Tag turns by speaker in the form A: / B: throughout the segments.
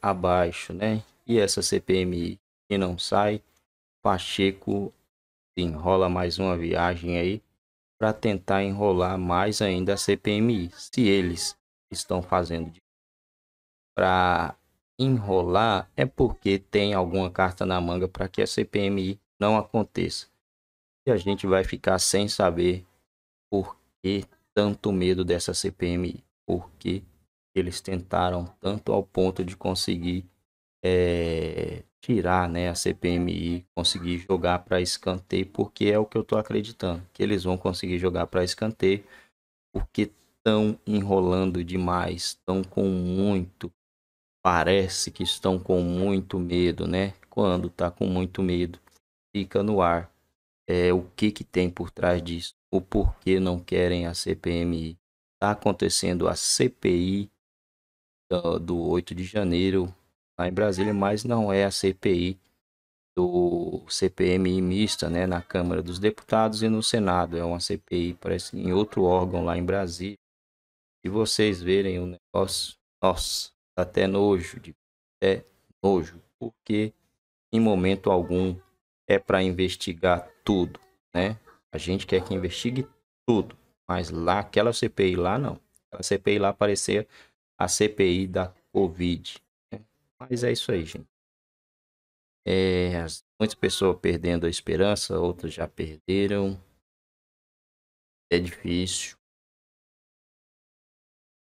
A: abaixo, né? E essa CPMI que não sai, Pacheco enrola mais uma viagem aí para tentar enrolar mais ainda a CPMI. Se eles estão fazendo para enrolar, é porque tem alguma carta na manga para que a CPMI não aconteça. E a gente vai ficar sem saber por que tanto medo dessa CPMI. Por que eles tentaram tanto ao ponto de conseguir é, tirar né, a CPMI, conseguir jogar para escanteio, porque é o que eu estou acreditando, que eles vão conseguir jogar para escanteio, porque estão enrolando demais, estão com muito, parece que estão com muito medo, né? Quando está com muito medo, fica no ar é, o que, que tem por trás disso, o porquê não querem a CPMI. Está acontecendo a CPI do, do 8 de janeiro lá em Brasília, mas não é a CPI do CPMI mista, né, na Câmara dos Deputados e no Senado. É uma CPI, parece, em outro órgão lá em Brasília. Se vocês verem o negócio, nossa, tá até nojo, de, até nojo, porque em momento algum é para investigar tudo, né? A gente quer que investigue tudo, mas lá, aquela CPI lá não. Aquela CPI lá parecia a CPI da Covid. Mas é isso aí, gente. É, muitas pessoas perdendo a esperança, outras já perderam. É difícil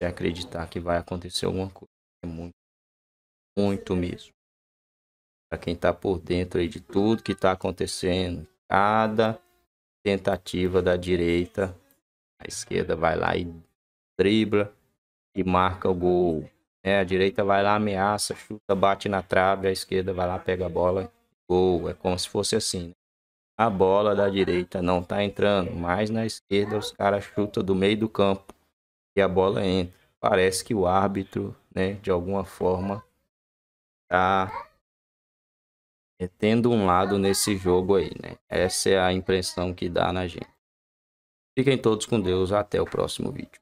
A: de acreditar que vai acontecer alguma coisa. É muito, muito mesmo. Para quem está por dentro aí de tudo que está acontecendo, cada tentativa da direita, a esquerda vai lá e dribla e marca o gol. É, a direita vai lá, ameaça, chuta, bate na trave, a esquerda vai lá, pega a bola, gol. É como se fosse assim. Né? A bola da direita não tá entrando, mas na esquerda os caras chutam do meio do campo e a bola entra. Parece que o árbitro, né, de alguma forma, tá tendo um lado nesse jogo aí, né? Essa é a impressão que dá na gente. Fiquem todos com Deus, até o próximo vídeo.